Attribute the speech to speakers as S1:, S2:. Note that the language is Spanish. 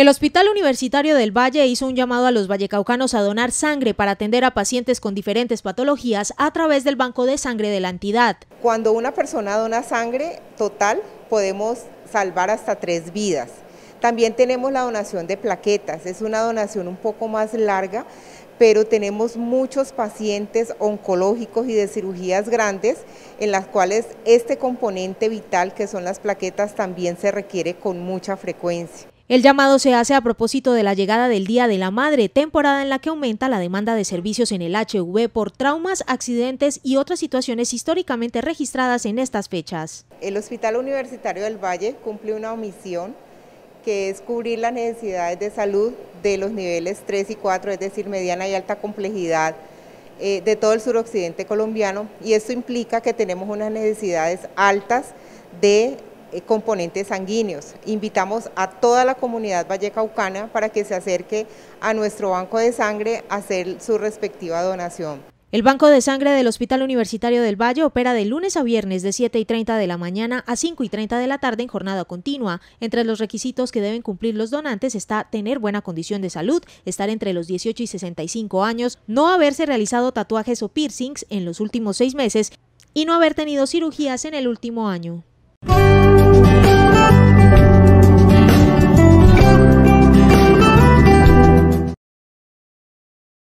S1: El Hospital Universitario del Valle hizo un llamado a los vallecaucanos a donar sangre para atender a pacientes con diferentes patologías a través del
S2: banco de sangre de la entidad. Cuando una persona dona sangre total, podemos salvar hasta tres vidas. También tenemos la donación de plaquetas, es una donación un poco más larga, pero tenemos muchos pacientes oncológicos y de cirugías grandes en las cuales este componente vital que son las plaquetas también se requiere con mucha frecuencia.
S1: El llamado se hace a propósito de la llegada del Día de la Madre, temporada en la que aumenta la demanda de servicios en el HV por traumas, accidentes y otras situaciones históricamente registradas en estas fechas.
S2: El Hospital Universitario del Valle cumple una omisión que es cubrir las necesidades de salud de los niveles 3 y 4, es decir, mediana y alta complejidad eh, de todo el suroccidente colombiano y esto implica que tenemos unas necesidades altas de eh, componentes sanguíneos. Invitamos a toda la comunidad vallecaucana para que se acerque a nuestro banco de sangre a hacer su respectiva donación.
S1: El Banco de Sangre del Hospital Universitario del Valle opera de lunes a viernes de 7 y 30 de la mañana a 5 y 30 de la tarde en jornada continua. Entre los requisitos que deben cumplir los donantes está tener buena condición de salud, estar entre los 18 y 65 años, no haberse realizado tatuajes o piercings en los últimos seis meses y no haber tenido cirugías en el último año.